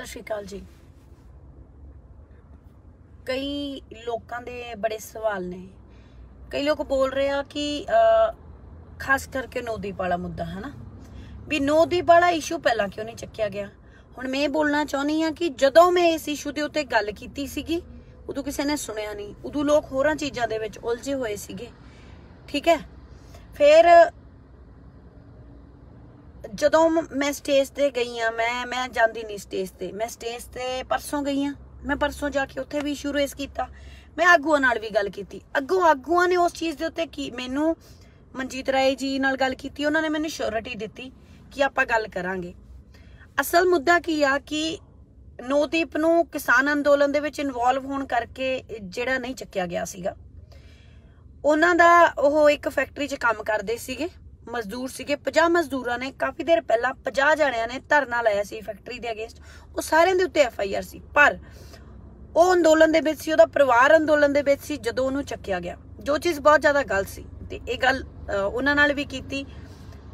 ਸਤਿ ਸ਼੍ਰੀ ਅਕਾਲ ਜੀ ਕਈ ਲੋਕਾਂ ਦੇ ਬੜੇ ਸਵਾਲ ਨੇ ਕਈ ਲੋਕ ਬੋਲ ਰਹੇ ਆ ਕਿ ਖਾਸ ਕਰਕੇ ਨੋਦੀ ਵਾਲਾ ਮੁੱਦਾ ਹੈ ਨਾ ਵੀ ਨੋਦੀ ਵਾਲਾ ਇਸ਼ੂ ਪਹਿਲਾਂ ਕਿਉਂ ਨਹੀਂ ਚੱਕਿਆ ਗਿਆ ਹੁਣ ਮੈਂ ਬੋਲਣਾ ਚਾਹੁੰਦੀ ਆ ਕਿ ਜਦੋਂ ਮੈਂ ਇਸ ਇਸ਼ੂ ਦੇ ਉੱਤੇ ਗੱਲ ਕੀਤੀ ਸੀਗੀ ਉਦੋਂ ਕਿਸੇ ਨੇ ਸੁਣਿਆ ਨਹੀਂ ਉਦੋਂ ਲੋਕ ਹੋਰਾਂ ਚੀਜ਼ਾਂ ਦੇ ਵਿੱਚ ਉਲਝੇ ਹੋਏ ਸੀਗੇ ਠੀਕ ਹੈ ਫਿਰ ਜਦੋਂ ਮੈਂ ਸਟੇਜ ਤੇ ਗਈ ਆ ਮੈਂ ਮੈਂ ਜਾਂਦੀ ਨਹੀਂ ਸਟੇਜ ਤੇ ਮੈਂ ਸਟੇਜ ਤੇ ਪਰਸੋਂ ਗਈ ਆ ਮੈਂ ਪਰਸੋਂ ਜਾ ਕੇ ਉੱਥੇ ਵੀ ਸ਼ੁਰੂ ਇਸ ਕੀਤਾ ਮੈਂ ਆਗੂਆਂ ਨਾਲ ਵੀ ਗੱਲ ਕੀਤੀ ਅੱਗੋਂ ਆਗੂਆਂ ਨੇ ਉਸ ਚੀਜ਼ ਦੇ ਉੱਤੇ ਕੀ ਮੈਨੂੰ ਮਨਜੀਤ ਰਾਏ ਜੀ ਨਾਲ ਗੱਲ ਕੀਤੀ ਉਹਨਾਂ ਨੇ ਮੈਨੂੰ ਸ਼ੋਰਟੀ ਦਿੱਤੀ ਕਿ ਆਪਾਂ ਗੱਲ ਕਰਾਂਗੇ ਅਸਲ ਮੁੱਦਾ ਕੀ ਆ ਕਿ ਨੋਦੀਪ ਨੂੰ ਕਿਸਾਨ ਅੰਦੋਲਨ ਦੇ ਵਿੱਚ ਇਨਵੋਲਵ ਹੋਣ ਕਰਕੇ ਜਿਹੜਾ ਨਹੀਂ ਚੱਕਿਆ ਗਿਆ ਸੀਗਾ ਉਹਨਾਂ ਦਾ ਉਹ ਇੱਕ ਫੈਕਟਰੀ 'ਚ ਕੰਮ ਕਰਦੇ ਸੀਗੇ ਮਜ਼ਦੂਰ ਸੀਗੇ 50 ਮਜ਼ਦੂਰਾਂ ਨੇ ਕਾਫੀ ਦੇਰ ਪਹਿਲਾਂ 50 ਜਣਿਆਂ ਨੇ ਧਰਨਾ ਲਾਇਆ ਸੀ ਫੈਕਟਰੀ ਦੇ ਅਗੇਂਸਟ ਉਹ ਸਾਰਿਆਂ ਦੇ ਉੱਤੇ ਐਫ ਆਈ ਆਰ ਸੀ ਪਰ ਉਹ ਅੰਦੋਲਨ ਦੇ ਵਿੱਚ ਸੀ ਉਹਦਾ ਪਰਿਵਾਰ ਅੰਦੋਲਨ ਦੇ ਵਿੱਚ ਸੀ ਜਦੋਂ ਉਹਨੂੰ ਚੱਕਿਆ ਗਿਆ ਜੋ ਚੀਜ਼ ਬਹੁਤ ਜ਼ਿਆਦਾ ਗਲਤ ਸੀ ਤੇ ਇਹ ਗੱਲ ਉਹਨਾਂ ਨਾਲ ਵੀ ਕੀਤੀ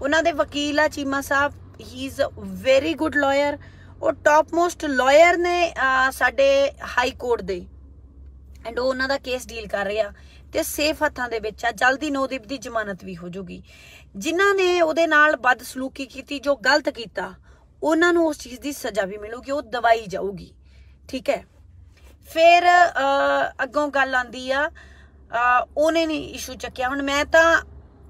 ਉਹਨਾਂ ਦੇ ਵਕੀਲ ਆ Cheema Sahib he is a very good lawyer ਉਹ ਟਾਪ ਮੋਸਟ ਲਾਇਰ ਨੇ ਸਾਡੇ ਹਾਈ ਕੋਰਟ ਦੇ ਐਂਡ ਉਹ ਉਹਨਾਂ ਦਾ ਕੇਸ ਡੀਲ ਕਰ ਰਿਹਾ ਤੇ ਸੇਫ ਹੱਥਾਂ ਦੇ ਵਿੱਚ ਆ ਜਲਦੀ ਨੋਦੀਪ ਦੀ ਜ਼ਮਾਨਤ ਵੀ ਹੋ ਜੂਗੀ ਜਿਨ੍ਹਾਂ ਨੇ ਉਹਦੇ ਨਾਲ ਬਦਸਲੂਕੀ ਕੀਤੀ ਜੋ ਗਲਤ ਕੀਤਾ ਉਹਨਾਂ ਨੂੰ ਉਸ ਚੀਜ਼ ਦੀ ਸਜ਼ਾ ਵੀ ਮਿਲੂਗੀ ਉਹ ਦਵਾਈ ਜਾਊਗੀ ਠੀਕ ਹੈ ਫਿਰ ਅੱਗੋਂ ਗੱਲ ਆਂਦੀ ਆ ਉਹਨੇ ਨਹੀਂ ਇਸ਼ੂ ਚੱਕਿਆ ਹੁਣ ਮੈਂ ਤਾਂ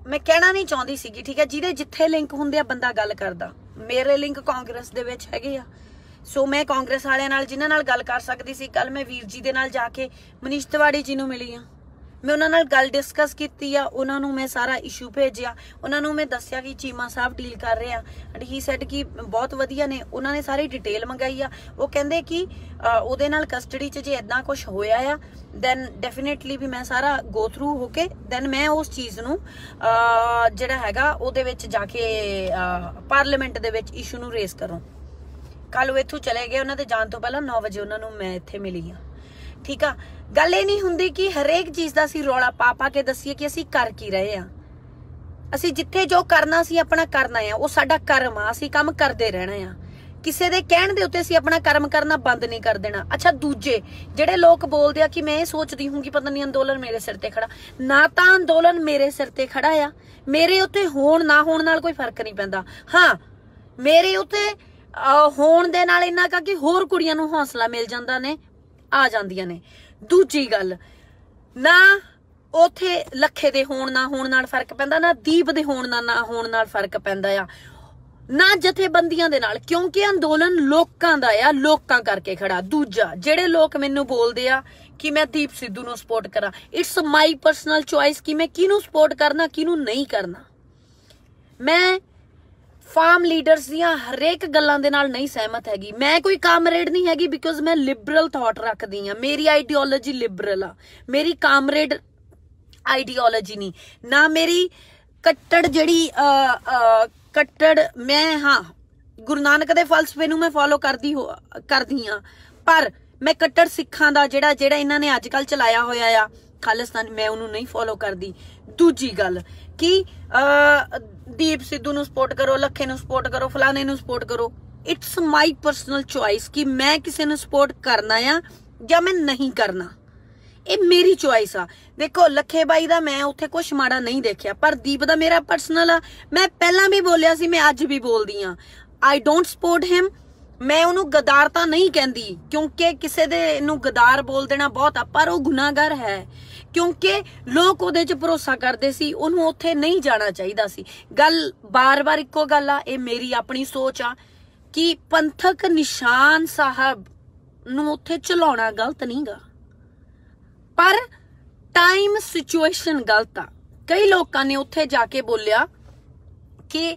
ਮੈਂ ਕਹਿਣਾ ਨਹੀਂ ਚਾਹੁੰਦੀ ਸੀਗੀ ਠੀਕ ਹੈ ਜਿਹਦੇ ਜਿੱਥੇ ਲਿੰਕ ਹੁੰਦੇ ਆ ਬੰਦਾ ਗੱਲ ਕਰਦਾ ਮੇਰੇ ਲਿੰਕ ਕਾਂਗਰਸ ਦੇ ਵਿੱਚ ਹੈਗੇ ਆ ਸੋ ਮੈਂ ਕਾਂਗਰਸ ਵਾਲਿਆਂ ਨਾਲ ਜਿਨ੍ਹਾਂ ਨਾਲ ਗੱਲ ਕਰ ਸਕਦੀ ਸੀ ਕੱਲ ਮੈਂ ਵੀਰ ਜੀ ਦੇ ਨਾਲ ਜਾ ਕੇ ਮਨੀਸ਼ ਤਿਵਾੜੀ ਜੀ ਨੂੰ ਮਿਲੀ ਆ ਮੈਂ ਉਹਨਾਂ ਨਾਲ ਗੱਲ ਡਿਸਕਸ ਕੀਤੀ ਆ ਉਹਨਾਂ ਨੂੰ ਮੈਂ ਸਾਰਾ ਇਸ਼ੂ ਭੇਜਿਆ ਉਹਨਾਂ ਨੂੰ ਮੈਂ ਦੱਸਿਆ ਕਿ ਚੀਮਾ ਸਾਹਿਬ ਡੀਲ ਕਰ ਰਹੇ ਆ ਐਂਡ ਹੀ ਸੈਡ ਕਿ ਬਹੁਤ ਵਧੀਆ ਨੇ ਉਹਨਾਂ ਨੇ ਸਾਰੀ ਡਿਟੇਲ ਮੰਗਾਈ ਆ ਉਹ ਕਹਿੰਦੇ ਕਿ ਉਹਦੇ ਨਾਲ ਕਸਟਡੀ 'ਚ ਜੇ ਇਦਾਂ ਕੁਝ ਹੋਇਆ ਆ ਦੈਨ ਡੈਫੀਨਿਟਲੀ ਵੀ ਮੈਂ ਸਾਰਾ ਗੋ ਥਰੂ ਹੋ ਕੇ ਦੈਨ ਮੈਂ ਉਸ ਚੀਜ਼ ਨੂੰ ਜਿਹੜਾ ਹੈਗਾ ਉਹਦੇ ਵਿੱਚ ਜਾ ਕੇ ਪਾਰਲੀਮੈਂਟ ਦੇ ਵਿੱਚ ਇਸ਼ੂ ਨੂੰ ਰੇਸ ਕਰਾਂ ਕੱਲ ਉਹ ਇੱਥੋਂ ਚਲੇ ਗਏ ਉਹਨਾਂ ਦੇ ਜਾਣ ਤੋਂ ਪਹਿਲਾਂ 9 ਵਜੇ ਉਹਨਾਂ ਨੂੰ ਮੈਂ ਇੱਥੇ ਮਿਲੀ ਆ ਠੀਕ ਆ ਗੱਲ ਇਹ ਨਹੀਂ ਹੁੰਦੀ ਕਿ ਹਰੇਕ ਚੀਜ਼ ਦਾ ਅਸੀਂ ਰੌਲਾ ਪਾ ਪਾ ਕੇ ਦੱਸੀਏ ਕਿ ਅਸੀਂ ਕਰ ਕੀ ਰਹੇ ਆ ਅਸੀਂ ਜਿੱਥੇ ਜੋ ਕਰਨਾ ਸੀ ਆਪਣਾ ਕਰਨਾ ਆ ਉਹ ਸਾਡਾ ਕਰਮ ਆ ਅਸੀਂ ਕੰਮ ਕਰਦੇ ਰਹਿਣਾ ਆ ਕਿਸੇ ਦੇ ਕਹਿਣ ਦੇ ਉੱਤੇ ਅਸੀਂ ਆਪਣਾ ਕਰਮ ਕਰਨਾ ਬੰਦ ਨਹੀਂ ਕਰ ਦੇਣਾ ਅੱਛਾ ਦੂਜੇ ਜਿਹੜੇ ਲੋਕ ਬੋਲਦੇ ਆ ਕਿ ਮੈਂ ਇਹ ਸੋਚਦੀ ਹੂੰ ਕਿ ਪਤਾ ਨਹੀਂ ਅੰਦੋਲਨ ਮੇਰੇ ਸਿਰ ਤੇ ਖੜਾ ਨਾ ਤਾਂ ਅੰਦੋਲਨ ਮੇਰੇ ਸਿਰ ਤੇ ਖੜਾ ਆ ਮੇਰੇ ਉੱਤੇ ਹੋਣ ਨਾ ਹੋਣ ਨਾਲ ਕੋਈ ਫਰਕ ਨਹੀਂ ਪੈਂਦਾ ਹਾਂ ਮੇਰੇ ਉੱਤੇ ਹੋਣ ਦੇ ਨਾਲ ਇਹਨਾਂ ਕਾ ਕਿ ਹੋਰ ਕੁੜੀਆਂ ਨੂੰ ਹੌਸਲਾ ਮਿਲ ਜਾਂਦਾ ਨੇ ਆ ਜਾਂਦੀਆਂ ਨੇ ਦੂਜੀ ਗੱਲ ਨਾ ਉਥੇ ਲੱਖੇ ਦੇ ਹੋਣ ਨਾ ਹੋਣ ਨਾਲ ਫਰਕ ਪੈਂਦਾ ਨਾ ਦੀਪ ਦੇ ਹੋਣ ਨਾ ਨਾ ਹੋਣ ਨਾਲ ਫਰਕ ਪੈਂਦਾ ਆ ਨਾ ਜਥੇਬੰਦੀਆਂ ਦੇ ਨਾਲ ਕਿਉਂਕਿ ਅੰਦੋਲਨ ਲੋਕਾਂ ਦਾ ਆ ਲੋਕਾਂ ਕਰਕੇ ਖੜਾ ਦੂਜਾ ਜਿਹੜੇ ਲੋਕ ਮੈਨੂੰ ਬੋਲਦੇ ਆ ਕਿ ਮੈਂ ਦੀਪ ਸਿੱਧੂ ਨੂੰ ਸਪੋਰਟ ਕਰਾਂ ਇਟਸ ਮਾਈ ਪਰਸਨਲ ਚੁਆਇਸ ਕਿ ਮੈਂ ਕਿਹਨੂੰ ਸਪੋਰਟ ਕਰਨਾ ਕਿਹਨੂੰ ਨਹੀਂ ਕਰਨਾ ਮੈਂ ਫਾਰਮ ਲੀਡਰਸ ਦੀਆਂ ਹਰੇਕ ਗੱਲਾਂ ਦੇ ਨਾਲ ਨਹੀਂ ਸਹਿਮਤ ਹੈਗੀ ਮੈਂ ਕੋਈ ਕਾਮਰੇਡ ਨਹੀਂ ਹੈਗੀ ਬਿਕੋਜ਼ ਮੈਂ ਲਿਬਰਲ ਥਾਟ ਰੱਖਦੀ ਆ ਮੇਰੀ ਆਈਡੀਓਲੋਜੀ ਲਿਬਰਲ ਆ ਮੇਰੀ ਕਾਮਰੇਡ ਆਈਡੀਓਲੋਜੀ ਨਹੀਂ ਨਾ ਮੇਰੀ ਕੱਟੜ ਜਿਹੜੀ ਕੱਟੜ ਮੈਂ ਹਾਂ ਗੁਰੂ ਨਾਨਕ ਦੇ ਫਲਸਫੇ ਨੂੰ ਮੈਂ ਫੋਲੋ ਕਰਦੀ ਕਰਦੀ ਆ ਪਰ ਮੈਂ ਕੱਟੜ ਸਿੱਖਾਂ ਦਾ ਜਿਹੜਾ ਜਿਹੜਾ ਇਹਨਾਂ ਨੇ ਅੱਜ ਕੱਲ ਚਲਾਇਆ ਹੋਇਆ ਆ ਖਾਲਿਸਤਾਨ ਮੈਂ ਉਹਨੂੰ ਨਹੀਂ ਫੋਲੋ ਕਰਦੀ ਦੂਜੀ ਗੱਲ ਕਿ ਦੀਪ ਸਿੱਧੂ ਨੂੰ ਸਪੋਰਟ ਕਰੋ ਲੱਖੇ ਨੂੰ ਸਪੋਰਟ ਕਰੋ ਫਲਾਣੇ ਨੂੰ ਸਪੋਰਟ ਕਰੋ ਇਟਸ ਮਾਈ ਪਰਸਨਲ ਚੁਆਇਸ ਕਿ ਮੈਂ ਕਿਸੇ ਨੂੰ ਸਪੋਰਟ ਕਰਨਾ ਆ ਜਾਂ ਮੈਂ ਨਹੀਂ ਕਰਨਾ ਇਹ ਮੇਰੀ ਚੁਆਇਸ ਆ ਦੇਖੋ ਲੱਖੇ ਬਾਈ ਦਾ ਮੈਂ ਉੱਥੇ ਕੁਝ ਮਾੜਾ ਨਹੀਂ ਦੇਖਿਆ ਪਰ ਦੀਪ ਦਾ ਮੇਰਾ ਪਰਸਨਲ ਆ ਮੈਂ ਪਹਿਲਾਂ ਵੀ ਬੋਲਿਆ ਸੀ ਮੈਂ ਅੱਜ ਵੀ ਬੋਲਦੀ ਆ ਆਈ ਡੋਨਟ ਸਪੋਰਟ ਹਿਮ ਮੈਂ ਉਹਨੂੰ ਗਦਾਰ ਤਾਂ ਨਹੀਂ ਕਹਿੰਦੀ ਕਿਉਂਕਿ ਕਿਸੇ ਦੇ ਨੂੰ ਗਦਾਰ ਬੋਲ ਦੇਣਾ ਬਹੁਤ ਆ ਪਰ ਉਹ ਗੁਨਾਹਗਰ ਹੈ ਕਿਉਂਕਿ ਲੋਕ ਉਹਦੇ 'ਚ ਭਰੋਸਾ ਕਰਦੇ ਸੀ ਉਹਨੂੰ ਉੱਥੇ ਨਹੀਂ ਜਾਣਾ ਚਾਹੀਦਾ ਸੀ ਗੱਲ ਬਾਰ-ਬਾਰ ਇੱਕੋ ਗੱਲ ਆ ਇਹ ਮੇਰੀ ਆਪਣੀ ਸੋਚ ਆ ਕਿ ਪੰਥਕ ਨਿਸ਼ਾਨ ਸਾਹਿਬ ਨੂੰ ਉੱਥੇ ਚਲਾਉਣਾ ਗਲਤ ਨਹੀਂਗਾ ਪਰ ਟਾਈਮ ਸਿਚੁਏਸ਼ਨ ਗਲਤ ਆ ਕਈ ਲੋਕਾਂ ਨੇ ਉੱਥੇ ਜਾ ਕੇ ਬੋਲਿਆ ਕਿ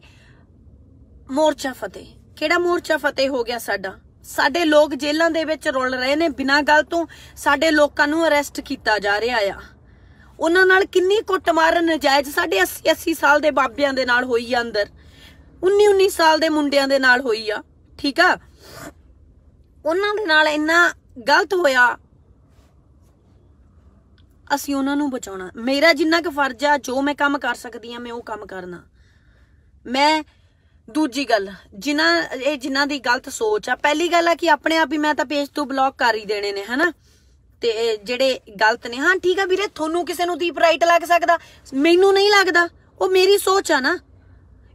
ਮੋਰਚਾ ਫਤਿਹ ਕਿਹੜਾ ਮੋਰਚਾ ਫਤਿਹ ਹੋ ਗਿਆ ਸਾਡਾ ਸਾਡੇ ਲੋਕ ਜੇਲ੍ਹਾਂ ਦੇ ਵਿੱਚ ਰੁਲ ਰਹੇ ਨੇ ਬਿਨਾਂ ਗੱਲ ਤੋਂ ਸਾਡੇ ਲੋਕਾਂ ਨੂੰ ਅਰੈਸਟ ਕੀਤਾ ਜਾ ਰਿਹਾ ਆ ਉਹਨਾਂ ਨਾਲ ਕਿੰਨੀ ਕੁੱਟਮਾਰ ਨਜਾਇਜ਼ ਸਾਡੇ 80 80 ਸਾਲ ਦੇ ਬਾਬਿਆਂ ਦੇ ਨਾਲ ਹੋਈ ਆ ਅੰਦਰ 19 19 ਸਾਲ ਦੇ ਮੁੰਡਿਆਂ ਦੇ ਨਾਲ ਹੋਈ ਆ ਠੀਕ ਆ ਉਹਨਾਂ ਦੇ ਨਾਲ ਇੰਨਾ ਗਲਤ ਹੋਇਆ ਅਸੀਂ ਉਹਨਾਂ ਨੂੰ ਬਚਾਉਣਾ ਮੇਰਾ ਜਿੰਨਾ ਕੁ ਫਰਜ਼ ਆ ਜੋ ਮੈਂ ਕੰਮ ਕਰ ਸਕਦੀ ਆ ਮੈਂ ਉਹ ਕੰਮ ਕਰਨਾ ਮੈਂ ਦੂਜੀ ਗੱਲ ਜਿਨ੍ਹਾਂ ਇਹ ਜਿਨ੍ਹਾਂ ਦੀ ਗਲਤ ਸੋਚ ਆ ਪਹਿਲੀ ਗੱਲ ਆ ਕਿ ਆਪਣੇ ਆਪ ਹੀ ਮੈਂ ਤਾਂ ਪੇਜ ਤੋਂ ਬਲੌਕ ਕਰ ਹੀ ਦੇਣੇ ਨੇ ਹਨਾ ਤੇ ਜਿਹੜੇ ਗਲਤ ਨੇ ਹਾਂ ਠੀਕ ਆ ਵੀਰੇ ਤੁਹਾਨੂੰ ਕਿਸੇ ਨੂੰ ਦੀਪ ਰਾਈਟ ਲੱਗ ਸਕਦਾ ਮੈਨੂੰ ਨਹੀਂ ਲੱਗਦਾ ਉਹ ਮੇਰੀ ਸੋਚ ਆ ਨਾ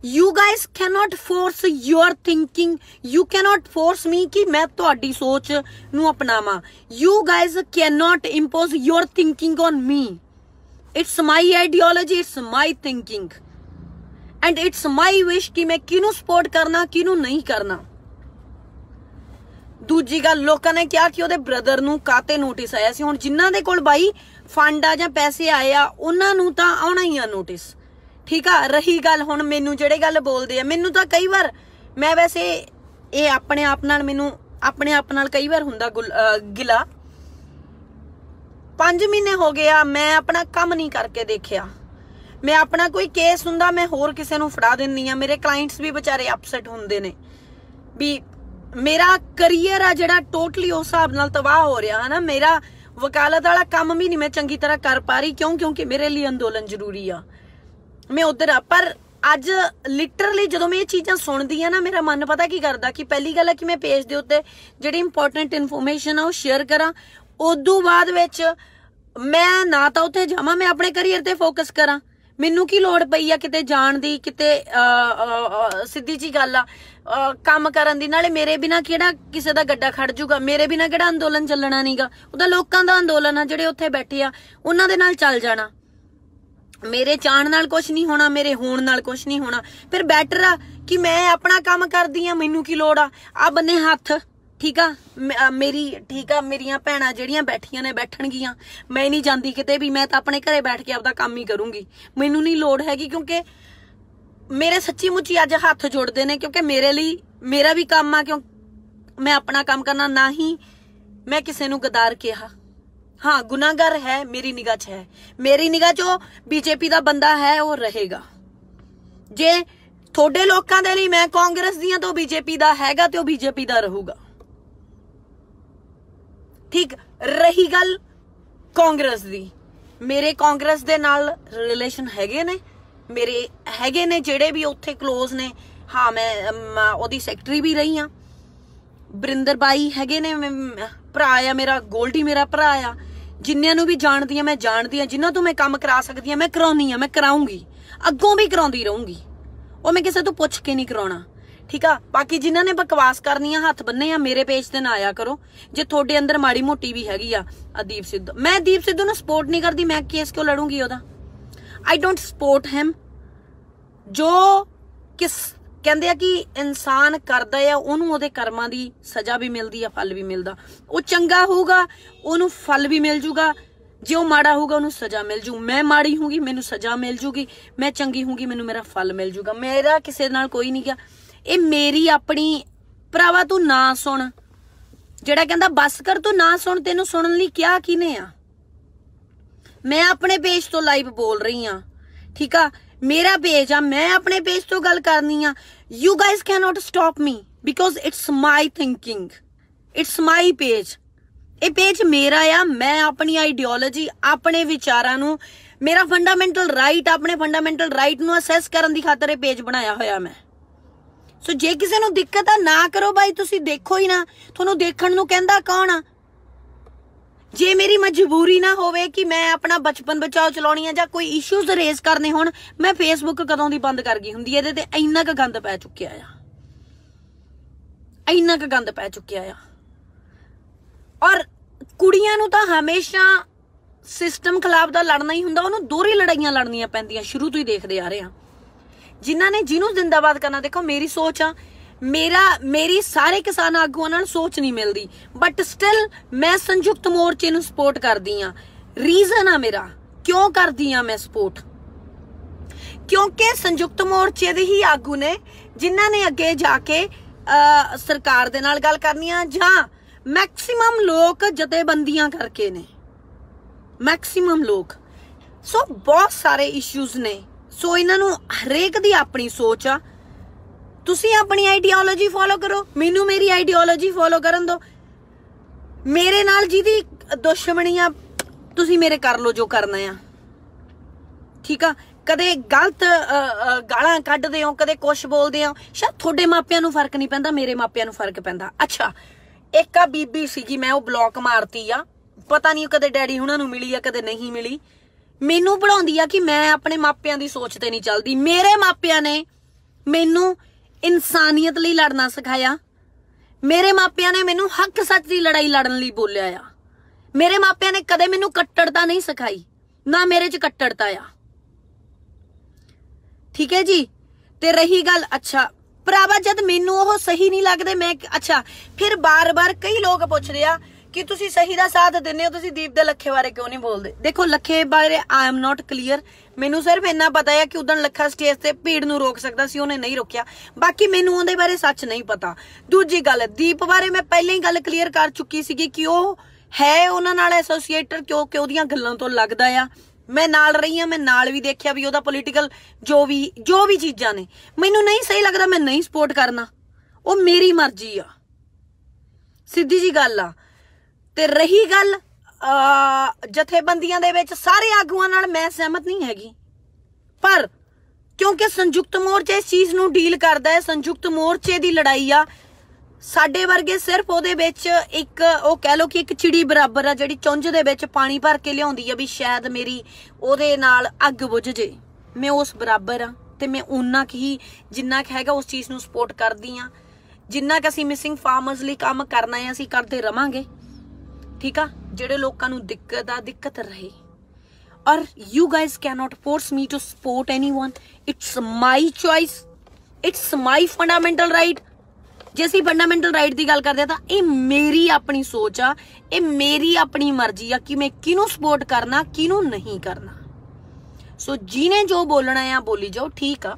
you guys cannot force your thinking you cannot force me ਕਿ ਮੈਂ ਤੁਹਾਡੀ ਸੋਚ ਨੂੰ ਅਪਣਾਵਾਂ you guys cannot impose your thinking on me it's my ideology it's my thinking and it's my wish ਕਿ ਮੈਂ ਕਿਹਨੂੰ ਸਪੋਰਟ ਕਰਨਾ ਕਿਹਨੂੰ ਨਹੀਂ ਕਰਨਾ ਦੂਜੀ ਗੱਲ ਲੋਕਾਂ ਨੇ ਕਿਹਾ ਕਿ ਉਹਦੇ ਬ੍ਰਦਰ ਨੂੰ ਕਾਤੇ ਨੋਟਿਸ ਆਇਆ ਸੀ ਹੁਣ ਜਿਨ੍ਹਾਂ ਦੇ ਕੋਲ ਬਾਈ ਫੰਡ ਆ ਜਾਂ ਪੈਸੇ ਆਏ ਆ ਉਹਨਾਂ ਨੂੰ ਤਾਂ ਆਉਣਾ ਹੀ ਆ ਨੋਟਿਸ ਠੀਕ ਆ ਰਹੀ ਗੱਲ ਹੁਣ ਮੈਨੂੰ ਜਿਹੜੇ ਗੱਲ ਬੋਲਦੇ ਆ ਮੈਨੂੰ ਤਾਂ ਕਈ ਵਾਰ ਮੈਂ ਵੈਸੇ ਇਹ ਆਪਣੇ ਆਪ ਨਾਲ ਮੈਨੂੰ ਆਪਣੇ ਆਪ ਨਾਲ ਕਈ ਵਾਰ ਹੁੰਦਾ ਗਿਲਾ 5 ਮਹੀਨੇ ਹੋ ਗਏ ਆ ਮੈਂ ਆਪਣਾ ਕੰਮ ਨਹੀਂ ਕਰਕੇ ਦੇਖਿਆ ਮੈਂ ਆਪਣਾ ਕੋਈ ਕੇਸ ਹੁੰਦਾ ਮੈਂ ਹੋਰ ਕਿਸੇ ਨੂੰ ਫੜਾ ਦਿੰਨੀ ਆ ਮੇਰੇ ਕਲਾਇੰਟਸ ਵੀ ਵਿਚਾਰੇ ਅਪਸੈਟ ਹੁੰਦੇ ਨੇ ਵੀ ਮੇਰਾ ਕਰੀਅਰ ਆ ਜਿਹੜਾ ਟੋਟਲੀ ਉਸ ਹਿਸਾਬ ਨਾਲ ਤਬਾਹ ਹੋ ਰਿਹਾ ਹਨਾ ਮੇਰਾ ਵਕਾਲਤ ਵਾਲਾ ਕੰਮ ਵੀ ਨਹੀਂ ਮੈਂ ਚੰਗੀ ਤਰ੍ਹਾਂ ਕਰ ਪਾ ਰਹੀ ਕਿਉਂ ਕਿਉਂਕਿ ਮੇਰੇ ਲਈ ਅੰਦੋਲਨ ਜ਼ਰੂਰੀ ਆ ਮੈਂ ਉਧਰ ਆ ਪਰ ਅੱਜ ਲਿਟਰਲੀ ਜਦੋਂ ਮੈਂ ਇਹ ਚੀਜ਼ਾਂ ਸੁਣਦੀ ਆ ਨਾ ਮੇਰਾ ਮਨ ਪਤਾ ਕੀ ਕਰਦਾ ਕਿ ਪਹਿਲੀ ਗੱਲ ਆ ਕਿ ਮੈਂ ਪੇਜ ਦੇ ਉੱਤੇ ਜਿਹੜੀ ਇੰਪੋਰਟੈਂਟ ਇਨਫੋਰਮੇਸ਼ਨ ਆ ਉਹ ਸ਼ੇਅਰ ਕਰਾਂ ਉਦੋਂ ਬਾਅਦ ਵਿੱਚ ਮੈਂ ਨਾ ਤਾਂ ਉੱਥੇ ਜਾਵਾਂ ਮੈਂ ਆਪਣੇ ਕੈਰੀਅਰ ਤੇ ਫੋਕਸ ਕਰਾਂ ਮੈਨੂੰ ਕੀ ਲੋੜ ਪਈ ਆ ਕਿਤੇ ਜਾਣ ਦੀ ਕਿਤੇ ਸਿੱਧੀ ਜੀ ਗੱਲ ਆ ਕੰਮ ਕਰਨ ਦੀ ਨਾਲੇ ਮੇਰੇ ਬਿਨਾ ਕਿਹੜਾ ਕਿਸੇ ਦਾ ਗੱਡਾ ਖੜ ਜੂਗਾ ਮੇਰੇ ਬਿਨਾ ਕਿਹੜਾ ਅੰਦੋਲਨ ਚੱਲਣਾ ਨਹੀਂਗਾ ਉਹਦਾ ਲੋਕਾਂ ਦਾ ਅੰਦੋਲਨ ਆ ਜਿਹੜੇ ਉੱਥੇ ਬੈਠੇ ਆ ਉਹਨਾਂ ਦੇ ਨਾਲ ਚੱਲ ਜਾਣਾ ਮੇਰੇ ਚਾਣ ਨਾਲ ਕੁਝ ਨਹੀਂ ਹੋਣਾ ਮੇਰੇ ਹੋਣ ਨਾਲ ਕੁਝ ਨਹੀਂ ਹੋਣਾ ਫਿਰ ਬੈਟਰ ਆ ਕਿ ਮੈਂ ਆਪਣਾ ਕੰਮ ਕਰਦੀ ਆ ਮੈਨੂੰ ਕੀ ਲੋੜ ਆ ਆ ਬੰਨੇ ਹੱਥ ਠੀਕ ਆ ਮੇਰੀ ਠੀਕ ਆ ਮੇਰੀਆਂ ਭੈਣਾਂ ਜਿਹੜੀਆਂ ਬੈਠੀਆਂ ਨੇ ਬੈਠਣਗੀਆਂ ਮੈਂ ਨਹੀਂ ਜਾਂਦੀ ਕਿਤੇ ਵੀ ਮੈਂ ਤਾਂ ਆਪਣੇ ਘਰੇ ਬੈਠ ਕੇ ਆਪਦਾ ਕੰਮ ਹੀ ਕਰੂੰਗੀ ਮੈਨੂੰ ਨਹੀਂ ਲੋੜ ਹੈਗੀ ਕਿਉਂਕਿ ਮੇਰੇ ਸੱਚੀ ਮੁੱਚੀ ਅੱਜ ਹੱਥ ਜੋੜਦੇ ਨੇ ਕਿਉਂਕਿ ਮੇਰੇ ਲਈ ਮੇਰਾ ਵੀ ਕੰਮ ਆ ਕਿਉਂ ਮੈਂ ਆਪਣਾ ਕੰਮ ਕਰਨਾ ਨਹੀਂ ਮੈਂ ਕਿਸੇ ਨੂੰ ਗਦਾਰ ਕਿਹਾ ਹਾਂ ਗੁਨਾਹਗਰ ਹੈ ਮੇਰੀ ਨਿਗਾਹ 'ਚ ਹੈ ਮੇਰੀ ਨਿਗਾਹ 'ਚ ਉਹ ਬੀਜੇਪੀ ਦਾ ਬੰਦਾ ਹੈ ਉਹ ਰਹੇਗਾ ਜੇ ਤੁਹਾਡੇ ਲੋਕਾਂ ਦੇ ਲਈ ਮੈਂ ਕਾਂਗਰਸ ਦੀਆਂ ਤੋਂ ਬੀਜੇਪੀ ਦਾ ਹੈਗਾ ਤੇ ਉਹ ਬੀਜੇਪੀ ਦਾ ਰਹੂਗਾ ਠੀਕ ਰਹੀ ਗੱਲ ਕਾਂਗਰਸ ਦੀ ਮੇਰੇ ਕਾਂਗਰਸ ਦੇ ਨਾਲ ਰਿਲੇਸ਼ਨ ਹੈਗੇ ਨੇ ਮੇਰੇ ਹੈਗੇ ਨੇ ਜਿਹੜੇ ਵੀ ਉੱਥੇ ক্লোਜ਼ ਨੇ ਹਾਂ ਮੈਂ ਉਹਦੀ ਸੈਕਟਰੀ ਵੀ ਰਹੀ ਆ ਬਰਿੰਦਰ ਬਾਈ ਹੈਗੇ ਨੇ ਭਰਾ ਆ ਮੇਰਾ ਗੋਲਡੀ ਮੇਰਾ ਭਰਾ ਆ ਜਿੰਨਿਆਂ ਨੂੰ ਵੀ ਜਾਣਦੀ ਆ ਮੈਂ ਜਾਣਦੀ ਆ ਜਿਨ੍ਹਾਂ ਤੋਂ ਮੈਂ ਕੰਮ ਕਰਾ ਸਕਦੀ ਆ ਮੈਂ ਕਰਾਉਣੀ ਆ ਮੈਂ ਕਰਾਉਂਗੀ ਅੱਗੋਂ ਵੀ ਕਰਾਉਂਦੀ ਰਹੂੰਗੀ ਉਹ ਮੈਂ ਕਿਸੇ ਤੋਂ ਪੁੱਛ ਕੇ ਨਹੀਂ ਕਰਾਉਣਾ ਠੀਕ ਆ ਬਾਕੀ ਜਿਨ੍ਹਾਂ ਨੇ ਬਕਵਾਸ ਕਰਨੀ ਆ ਹੱਥ ਬੰਨੇ ਆ ਮੇਰੇ ਪੇਜ ਤੇ ਨਾ ਆਇਆ ਕਰੋ ਜੇ ਤੁਹਾਡੇ ਅੰਦਰ ਮਾੜੀ ਮੋਟੀ ਵੀ ਹੈਗੀ ਆ ਅਦੀਪ ਸਿੱਧੂ ਮੈਂ ਦੀਪ ਸਿੱਧੂ ਨੂੰ ਸਪੋਰਟ ਨਹੀਂ ਕਰਦੀ ਮੈਂ ਕੇਸ ਕਿਉਂ ਲੜੂੰਗੀ ਉਹਦਾ ਆਈ ਡੋਨਟ ਸਪੋਰਟ ਹਿਮ ਜੋ ਕਿਸ ਕਹਿੰਦੇ ਆ ਕਿ ਇਨਸਾਨ ਕਰਦਾ ਆ ਉਹਨੂੰ ਉਹਦੇ ਕਰਮਾਂ ਦੀ ਸਜ਼ਾ ਵੀ ਮਿਲਦੀ ਆ ਫਲ ਵੀ ਮਿਲਦਾ ਉਹ ਚੰਗਾ ਹੋਊਗਾ ਉਹਨੂੰ ਫਲ ਵੀ ਮਿਲ ਜੂਗਾ ਜੇ ਉਹ ਮਾੜਾ ਹੋਊਗਾ ਉਹਨੂੰ ਸਜ਼ਾ ਮਿਲ ਜੂ ਮੈਂ ਮਾੜੀ ਹੋਊਗੀ ਮੈਨੂੰ ਸਜ਼ਾ ਮਿਲ ਜੂਗੀ ਮੈਂ ਚੰਗੀ ਹੋਊਗੀ ਮੈਨੂੰ ਮੇਰਾ ਫਲ ਮਿਲ ਜੂਗਾ ਮੇਰਾ ਕਿਸੇ ਨਾਲ ਕੋਈ ਨਹੀਂ ਗਿਆ ਇਹ ਮੇਰੀ ਆਪਣੀ ਭਰਾਵਾ ਤੂੰ ਨਾ ਸੁਣ ਜਿਹੜਾ ਕਹਿੰਦਾ ਬਸ ਕਰ ਤੂੰ ਨਾ ਸੁਣ ਤੈਨੂੰ ਸੁਣਨ ਲਈ ਕਿਹਾ ਕਿਨੇ ਆ ਮੈਂ ਆਪਣੇ ਪੇਜ ਤੋਂ ਲਾਈਵ ਬੋਲ ਰਹੀ ਆ ਠੀਕ ਆ ਮੇਰਾ ਪੇਜ ਆ ਮੈਂ ਆਪਣੇ ਪੇਜ ਤੋਂ ਗੱਲ ਕਰਨੀ ਆ you guys can not stop me because it's my thinking it's my page ਇਹ ਪੇਜ ਮੇਰਾ ਆ ਮੈਂ ਆਪਣੀ ਆਈਡੀਓਲੋਜੀ ਆਪਣੇ ਵਿਚਾਰਾਂ ਨੂੰ ਮੇਰਾ ਫੰਡਾਮੈਂਟਲ ਰਾਈਟ ਆਪਣੇ ਫੰਡਾਮੈਂਟਲ ਰਾਈਟ ਨੂੰ ਅਸੈਸ ਕਰਨ ਦੀ ਖਾਤਰ ਇਹ ਪੇਜ ਬਣਾਇਆ ਹੋਇਆ ਮੈਂ ਸੋ ਜੇ ਕਿਸੇ ਨੂੰ ਦਿੱਕਤ ਆ ਨਾ ਕਰੋ ਬਾਈ ਤੁਸੀਂ ਦੇਖੋ ਹੀ ਨਾ ਤੁਹਾਨੂੰ ਦੇਖਣ ਨੂੰ ਕਹਿੰਦਾ ਕੌਣ ਆ ਜੇ ਮੇਰੀ ਮਜਬੂਰੀ ਨਾ ਹੋਵੇ ਕਿ ਮੈਂ ਆਪਣਾ ਬਚਪਨ ਬਚਾਓ ਚਲਾਉਣੀ ਆ ਜਾਂ ਕੋਈ ਇਸ਼ੂਜ਼ ਰੇਜ਼ ਕਰਨੇ ਹੋਣ ਮੈਂ ਫੇਸਬੁੱਕ ਕਦੋਂ ਦੀ ਬੰਦ ਕਰ ਗਈ ਹੁੰਦੀ ਇਹਦੇ ਤੇ ਇੰਨਾ ਕ ਗੰਦ ਪੈ ਚੁੱਕਿਆ ਆ ਇੰਨਾ ਕ ਗੰਦ ਪੈ ਚੁੱਕਿਆ ਆ ਔਰ ਕੁੜੀਆਂ ਨੂੰ ਤਾਂ ਹਮੇਸ਼ਾ ਸਿਸਟਮ ਖਿਲਾਫ ਦਾ ਲੜਨਾ ਹੀ ਹੁੰਦਾ ਉਹਨੂੰ ਦੋਹਰੀ ਲੜਾਈਆਂ ਲੜਨੀਆਂ ਪੈਂਦੀਆਂ ਸ਼ੁਰੂ ਤੋਂ ਹੀ ਦੇਖਦੇ ਆ ਰਹੇ ਆ ਜਿਨ੍ਹਾਂ ਨੇ ਜਿਹਨੂੰ ਜ਼ਿੰਦਾਬਾਦ ਕਰਨਾ ਦੇਖੋ ਮੇਰੀ ਸੋਚ ਆ ਮੇਰਾ ਮੇਰੀ ਸਾਰੇ ਕਿਸਾਨ ਆਗੂਆਂ ਨਾਲ ਸੋਚ ਨਹੀਂ ਮਿਲਦੀ ਬਟ ਸਟਿਲ ਮੈਂ ਸੰਯੁਕਤ ਮੋਰਚੇ ਨੂੰ ਸਪੋਰਟ ਕਰਦੀ ਆ ਰੀਜ਼ਨ ਆ ਮੇਰਾ ਕਿਉਂ ਕਰਦੀ ਆ ਮੈਂ ਸਪੋਰਟ ਕਿਉਂਕਿ ਸੰਯੁਕਤ ਮੋਰਚੇ ਦੇ ਹੀ ਆਗੂ ਨੇ ਜਿਨ੍ਹਾਂ ਨੇ ਅੱਗੇ ਜਾ ਕੇ ਸਰਕਾਰ ਦੇ ਨਾਲ ਗੱਲ ਕਰਨੀ ਆ ਜਾਂ ਮੈਕਸਿਮਮ ਲੋਕ ਜਥੇਬੰਦੀਆਂ ਕਰਕੇ ਨੇ ਮੈਕਸਿਮਮ ਲੋਕ ਸੋ ਬਹੁਤ ਸਾਰੇ ਇਸ਼ੂਜ਼ ਨੇ ਸੋ ਇਹਨਾਂ ਨੂੰ ਹਰੇਕ ਦੀ ਆਪਣੀ ਸੋਚ ਆ ਤੁਸੀਂ ਆਪਣੀ ਆਈਡੀਓਲੋਜੀ ਫੋਲੋ ਕਰੋ ਮੈਨੂੰ ਮੇਰੀ ਆਈਡੀਓਲੋਜੀ ਫੋਲੋ ਕਰਨ ਦਿਓ ਮੇਰੇ ਨਾਲ ਜਿਹਦੀ ਦੁਸ਼ਮਣੀ ਆ ਤੁਸੀਂ ਮੇਰੇ ਕਰ ਲੋ ਜੋ ਕਰਨਾ ਆ ਠੀਕ ਆ ਕਦੇ ਗਲਤ ਗਾਲਾਂ ਕੱਢਦੇ ਹੋ ਕਦੇ ਕੁਝ ਬੋਲਦੇ ਹੋ ਸ਼ਾਇਦ ਤੁਹਾਡੇ ਮਾਪਿਆਂ ਨੂੰ ਫਰਕ ਨਹੀਂ ਪੈਂਦਾ ਮੇਰੇ ਮਾਪਿਆਂ ਨੂੰ ਫਰਕ ਪੈਂਦਾ ਅੱਛਾ ਇੱਕ ਆ ਬੀਬੀ ਸੀਗੀ ਮੈਂ ਉਹ ਬਲੌਕ ਮਾਰਤੀ ਆ ਪਤਾ ਨਹੀਂ ਕਦੇ ਡੈਡੀ ਉਹਨਾਂ ਨੂੰ ਮਿਲੀ ਆ ਕਦੇ ਨਹੀਂ ਮਿਲੀ ਮੈਨੂੰ ਪੜਾਉਂਦੀ ਆ ਕਿ ਮੈਂ ਆਪਣੇ ਮਾਪਿਆਂ ਦੀ ਸੋਚ ਤੇ ਨਹੀਂ ਚੱਲਦੀ ਮੇਰੇ ਮਾਪਿਆਂ ਨੇ ਮੈਨੂੰ ਇਨਸਾਨੀਅਤ ਲਈ ਲੜਨਾ ਸਿਖਾਇਆ ਮੇਰੇ ਮਾਪਿਆਂ ਨੇ ਮੈਨੂੰ ਹੱਕ ਸੱਚ ਦੀ ਲੜਾਈ ਲੜਨ ਲਈ ਬੋਲਿਆ ਆ ਮੇਰੇ ਮਾਪਿਆਂ ਨੇ ਕਦੇ ਮੈਨੂੰ ਕੱਟੜਤਾ ਨਹੀਂ ਸਿਖਾਈ ਨਾ ਮੇਰੇ 'ਚ ਕੱਟੜਤਾ ਆ ਠੀਕ ਹੈ ਜੀ ਤੇ ਰਹੀ ਗੱਲ ਅੱਛਾ ਪਰ ਆਵਾ ਜਦ ਮੈਨੂੰ ਉਹ ਸਹੀ ਨਹੀਂ ਲੱਗਦੇ ਮੈਂ ਅੱਛਾ ਫਿਰ ਬਾਰ-ਬਾਰ ਕਈ ਲੋਕ ਪੁੱਛਦੇ ਆ ਕਿ ਤੁਸੀਂ ਸਹੀ ਦਾ ਸਾਥ ਦਿੰਦੇ ਹੋ ਤੁਸੀਂ ਦੀਪ ਦੇ ਲੱਖੇ ਬਾਰੇ ਕਿਉਂ ਨਹੀਂ ਬੋਲਦੇ ਦੇਖੋ ਲੱਖੇ ਬਾਰੇ ਆਈ ਐਮ ਨਾਟ ਕਲੀਅਰ ਮੈਨੂੰ ਸਿਰਫ ਇੰਨਾ ਪਤਾ ਹੈ ਕਿ ਉਦੋਂ ਲੱਖਾ ਸਟੇਜ ਤੇ ਭੀੜ ਨੂੰ ਰੋਕ ਸਕਦਾ ਸੀ ਉਹਨੇ ਨਹੀਂ ਰੋਕਿਆ ਬਾਕੀ ਮੈਨੂੰ ਉਹਦੇ ਬਾਰੇ ਸੱਚ ਨਹੀਂ ਪਤਾ ਦੂਜੀ ਗੱਲ ਦੀਪ ਬਾਰੇ ਮੈਂ ਪਹਿਲਾਂ ਹੀ ਗੱਲ ਕਲੀਅਰ ਕਰ ਚੁੱਕੀ ਸੀਗੀ ਕਿ ਉਹ ਹੈ ਉਹਨਾਂ ਨਾਲ ਐਸੋਸੀਏਟਰ ਕਿਉਂਕਿ ਉਹਦੀਆਂ ਗੱਲਾਂ ਤੋਂ ਲੱਗਦਾ ਆ ਮੈਂ ਨਾਲ ਰਹੀ ਆ ਮੈਂ ਨਾਲ ਵੀ ਦੇਖਿਆ ਵੀ ਉਹਦਾ ਪੋਲੀਟੀਕਲ ਜੋ ਵੀ ਜੋ ਵੀ ਚੀਜ਼ਾਂ ਨੇ ਮੈਨੂੰ ਨਹੀਂ ਸਹੀ ਲੱਗਦਾ ਮੈਂ ਨਹੀਂ ਸਪੋਰਟ ਕਰਨਾ ਉਹ ਮੇਰੀ ਮਰਜ਼ੀ ਆ ਸਿੱਧੀ ਜੀ ਗੱਲ ਆ ਤੇ ਰਹੀ ਗੱਲ ਜਥੇਬੰਦੀਆਂ ਦੇ ਵਿੱਚ ਸਾਰੇ ਆਗੂਆਂ ਨਾਲ ਮੈਂ ਸਹਿਮਤ ਨਹੀਂ ਹੈਗੀ ਪਰ ਕਿਉਂਕਿ ਸੰਯੁਕਤ ਮੋਰਚੇ ਇਸ ਚੀਜ਼ ਨੂੰ ਡੀਲ ਕਰਦਾ ਹੈ ਸੰਯੁਕਤ ਮੋਰਚੇ ਦੀ ਲੜਾਈ ਆ ਸਾਡੇ ਵਰਗੇ ਸਿਰਫ ਉਹਦੇ ਵਿੱਚ ਇੱਕ ਉਹ ਕਹਿ ਲੋ ਕਿ ਇੱਕ ਚਿੜੀ ਬਰਾਬਰ ਆ ਜਿਹੜੀ ਚੁੰਝ ਦੇ ਵਿੱਚ ਪਾਣੀ ਭਰ ਕੇ ਲਿਆਉਂਦੀ ਆ ਵੀ ਸ਼ਾਇਦ ਮੇਰੀ ਉਹਦੇ ਨਾਲ ਅੱਗ ਬੁਝ ਜੇ ਮੈਂ ਉਸ ਬਰਾਬਰ ਆ ਤੇ ਮੈਂ ਉਹਨਾਂ ਕੀ ਜਿੰਨਾ ਕਿ ਹੈਗਾ ਉਸ ਚੀਜ਼ ਨੂੰ ਸਪੋਰਟ ਕਰਦੀ ਆ ਜਿੰਨਾ ਕਿ ਅਸੀਂ ਮਿਸਿੰਗ ਫਾਰਮਰਸ ਲਈ ਕੰਮ ਕਰਨਾ ਹੈ ਅਸੀਂ ਕਰਦੇ ਰਵਾਂਗੇ ਠੀਕ ਆ ਜਿਹੜੇ ਲੋਕਾਂ ਨੂੰ ਦਿੱਕਤ ਆ ਦਿੱਕਤ ਰਹੇ ਔਰ you guys cannot force me to support anyone it's my choice it's my fundamental right ਜੇ ਅਸੀਂ ਫੰਡਾਮੈਂਟਲ ਰਾਈਟ ਦੀ ਗੱਲ ਕਰਦੇ ਆ ਤਾਂ ਇਹ ਮੇਰੀ ਆਪਣੀ ਸੋਚ ਆ ਇਹ ਮੇਰੀ ਆਪਣੀ ਮਰਜ਼ੀ ਆ ਕਿ ਮੈਂ ਕਿਹਨੂੰ ਸਪੋਰਟ ਕਰਨਾ ਕਿਹਨੂੰ ਨਹੀਂ ਕਰਨਾ ਸੋ ਜਿਹਨੇ ਜੋ ਬੋਲਣਾ ਆ ਬੋਲੀ ਜਾਓ ਠੀਕ ਆ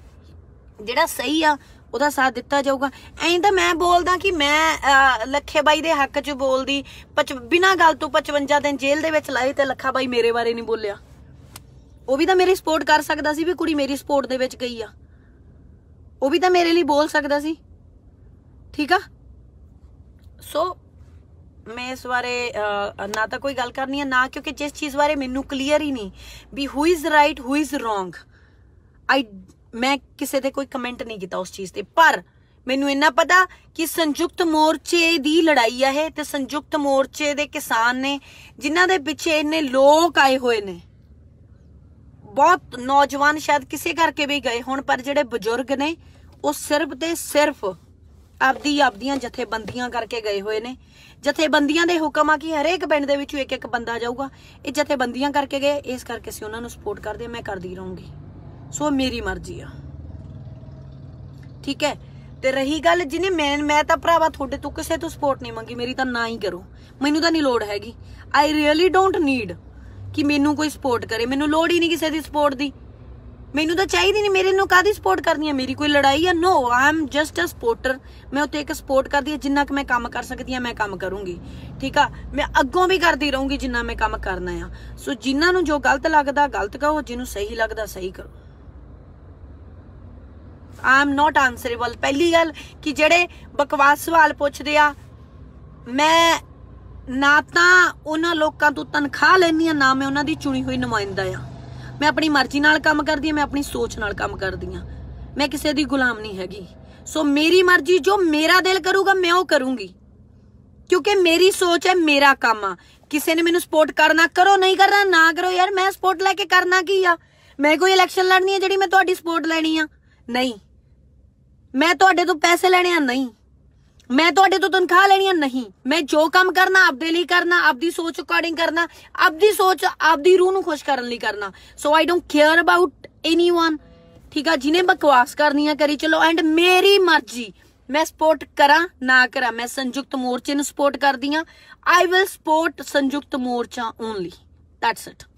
ਜਿਹੜਾ ਸਹੀ ਆ ਉਹਦਾ ਸਾਥ ਦਿੱਤਾ ਜਾਊਗਾ ਐਂ ਤਾਂ ਮੈਂ ਬੋਲਦਾ ਕਿ ਮੈਂ ਲੱਖੇ ਬਾਈ ਦੇ ਹੱਕ 'ਚ ਬੋਲਦੀ ਬਿਨਾ ਗੱਲ ਤੋਂ 55 ਦਿਨ ਜੇਲ੍ਹ ਦੇ ਵਿੱਚ ਲਾਏ ਤੇ ਲੱਖਾ ਬਾਈ ਮੇਰੇ ਬਾਰੇ ਨਹੀਂ ਬੋਲਿਆ ਉਹ ਵੀ ਤਾਂ ਮੇਰੀ ਸਪੋਰਟ ਕਰ ਸਕਦਾ ਸੀ ਵੀ ਕੁੜੀ ਮੇਰੀ ਸਪੋਰਟ ਦੇ ਵਿੱਚ ਗਈ ਆ ਉਹ ਵੀ ਤਾਂ ਮੇਰੇ ਲਈ ਬੋਲ ਸਕਦਾ ਸੀ ਠੀਕ ਆ ਸੋ ਮੈਂ ਇਸ ਬਾਰੇ ਨਾ ਤਾਂ ਕੋਈ ਗੱਲ ਕਰਨੀ ਹੈ ਨਾ ਕਿਉਂਕਿ ਜਿਸ ਚੀਜ਼ ਬਾਰੇ ਮੈਨੂੰ ਕਲੀਅਰ ਹੀ ਨਹੀਂ ਵੀ who is right who is wrong I ਮੈਂ ਕਿਸੇ ਦੇ ਕੋਈ ਕਮੈਂਟ ਨਹੀਂ ਕੀਤਾ ਉਸ ਚੀਜ਼ ਤੇ ਪਰ ਮੈਨੂੰ ਇੰਨਾ ਪਤਾ ਕਿ ਸੰਯੁਕਤ ਮੋਰਚੇ ਦੀ ਲੜਾਈ ਆ ਹੈ ਤੇ ਸੰਯੁਕਤ ਮੋਰਚੇ ਦੇ ਕਿਸਾਨ ਨੇ ਜਿਨ੍ਹਾਂ ਦੇ ਪਿੱਛੇ ਇੰਨੇ ਲੋਕ ਆਏ ਹੋਏ ਨੇ ਬਹੁਤ ਨੌਜਵਾਨ ਸ਼ਾਇਦ ਕਿਸੇ ਕਰਕੇ ਵੀ ਗਏ ਹੁਣ ਪਰ ਜਿਹੜੇ ਬਜ਼ੁਰਗ ਨੇ ਉਹ ਸਿਰਫ ਤੇ ਸਿਰਫ ਆਪਦੀ ਆਪਦੀਆਂ ਜਥੇਬੰਦੀਆਂ ਕਰਕੇ ਗਏ ਹੋਏ ਨੇ ਜਥੇਬੰਦੀਆਂ ਦੇ ਹੁਕਮ ਆ ਕਿ ਹਰੇਕ ਪਿੰਡ ਦੇ ਵਿੱਚ ਇੱਕ ਇੱਕ ਬੰਦਾ ਜਾਊਗਾ ਇਹ ਜਥੇਬੰਦੀਆਂ ਕਰਕੇ ਗਏ ਇਸ ਕਰਕੇ ਸੀ ਉਹਨਾਂ ਨੂੰ ਸਪੋਰਟ ਕਰਦੇ ਮੈਂ ਕਰਦੀ ਰਹੂੰਗੀ ਸੋ ਮੇਰੀ ਮਰਜ਼ੀ ਆ ਠੀਕ ਹੈ ਤੇ ਰਹੀ ਗੱਲ ਜਿਨੇ ਮੈਂ ਮੈਂ ਤਾਂ ਭਰਾਵਾ ਤੁਹਾਡੇ ਤੋਂ ਕਿਸੇ ਤੋਂ ਸਪੋਰਟ ਨਹੀਂ ਮੰਗੀ ਮੇਰੀ ਤਾਂ ਨਾ ਹੀ ਕਰੋ ਮੈਨੂੰ ਤਾਂ ਨਹੀਂ ਲੋੜ ਹੈਗੀ ਆਈ ਰੀਅਲੀ ਡੋਨਟ ਨੀਡ ਕਿ ਮੈਨੂੰ ਕੋਈ ਸਪੋਰਟ ਕਰੇ ਮੈਨੂੰ ਲੋੜ ਹੀ ਨਹੀਂ ਕਿਸੇ ਦੀ ਸਪੋਰਟ ਦੀ ਮੈਨੂੰ ਤਾਂ ਚਾਹੀਦੀ ਨਹੀਂ ਮੇਰੇ ਨੂੰ ਕਾਦੀ ਸਪੋਰਟ ਕਰਨੀ ਹੈ ਮੇਰੀ ਕੋਈ ਲੜਾਈ ਹੈ no I am just a supporter ਮੈਂ ਉਤੇ ਇੱਕ ਸਪੋਰਟ ਕਰਦੀ ਹਾਂ ਜਿੰਨਾ ਕਿ ਮੈਂ ਕੰਮ ਕਰ ਸਕਦੀ ਹਾਂ ਮੈਂ ਕੰਮ ਕਰੂੰਗੀ ਠੀਕ ਆ ਮੈਂ ਅੱਗੋਂ ਵੀ ਕਰਦੀ ਰਹੂੰਗੀ ਜਿੰਨਾ ਮੈਂ ਕੰਮ ਕਰਨਾ ਆ ਸੋ ਜਿਨ੍ਹਾਂ ਨੂੰ ਜੋ ਗਲਤ ਲੱਗਦਾ ਗਲਤ ਕਹੋ ਜਿਹਨੂੰ ਸਹੀ ਲੱਗਦਾ ਸਹੀ ਕਰੋ ਆਈ ਐਮ ਨਾਟ ਆਨਸਰੇਬਲ ਪਹਿਲੀ ਗੱਲ ਕਿ ਜਿਹੜੇ ਬਕਵਾਸ ਸਵਾਲ ਪੁੱਛਦੇ ਆ ਮੈਂ ਨਾ ਤਾਂ ਉਹਨਾਂ ਲੋਕਾਂ ਤੋਂ ਤਨਖਾਹ ਲੈਣੀ ਆ ਨਾ ਮੈਂ ਉਹਨਾਂ ਦੀ ਚੁਣੀ ਹੋਈ ਨੁਮਾਇੰਦਾ ਆ ਮੈਂ ਆਪਣੀ ਮਰਜ਼ੀ ਨਾਲ ਕੰਮ ਕਰਦੀ ਆ ਮੈਂ ਆਪਣੀ ਸੋਚ ਨਾਲ ਕੰਮ ਕਰਦੀ ਆ ਮੈਂ ਕਿਸੇ ਦੀ ਗੁਲਾਮ ਨਹੀਂ ਹੈਗੀ ਸੋ ਮੇਰੀ ਮਰਜ਼ੀ ਜੋ ਮੇਰਾ ਦਿਲ ਕਰੂਗਾ ਮੈਂ ਉਹ ਕਰੂੰਗੀ ਕਿਉਂਕਿ ਮੇਰੀ ਸੋਚ ਹੈ ਮੇਰਾ ਕੰਮ ਆ ਕਿਸੇ ਨੇ ਮੈਨੂੰ ਸਪੋਰਟ ਕਰਨਾ ਕਰੋ ਨਹੀਂ ਕਰਨਾ ਨਾ ਕਰੋ ਯਾਰ ਮੈਂ ਸਪੋਰਟ ਲੈ ਕੇ ਕਰਨਾ ਕੀ ਆ ਮੈਂ ਕੋਈ ਇਲੈਕਸ਼ਨ ਲੜਨੀ ਹੈ ਜਿਹੜੀ ਮੈਂ ਤੁਹਾਡੀ ਸਪੋਰਟ ਲੈਣੀ ਆ ਨਹੀਂ ਮੈਂ ਤੁਹਾਡੇ ਤੋਂ ਪੈਸੇ ਲੈਣੇ ਆ ਨਹੀਂ ਮੈਂ ਤੁਹਾਡੇ ਤੋਂ ਤਨਖਾਹ ਲੈਣੀ ਆ ਨਹੀਂ ਮੈਂ ਜੋ ਕੰਮ ਕਰਨਾ ਆਪਦੇ ਲਈ ਕਰਨਾ ਆਪਦੀ ਸੋਚ ਅਕੋਰਡਿੰਗ ਕਰਨਾ ਆਪਦੀ ਸੋਚ ਆਪਦੀ ਰੂਹ ਨੂੰ ਖੁਸ਼ ਕਰਨ ਲਈ ਕਰਨਾ so I don't care about anyone ਠੀਕ ਆ ਜਿਨੇ ਬਕਵਾਸ ਕਰਨੀ ਆ ਕਰੀ ਚਲੋ ਐਂਡ ਮੇਰੀ ਮਰਜ਼ੀ ਮੈਂ ਸਪੋਰਟ ਕਰਾਂ ਨਾ ਕਰਾਂ ਮੈਂ ਸੰਯੁਕਤ ਮੋਰਚੇ ਨੂੰ ਸਪੋਰਟ ਕਰਦੀ ਆ ਆਈ ਵਿਲ ਸਪੋਰਟ ਸੰਯੁਕਤ ਮੋਰਚਾ ਓਨਲੀ ਦੈਟਸ ਇਟ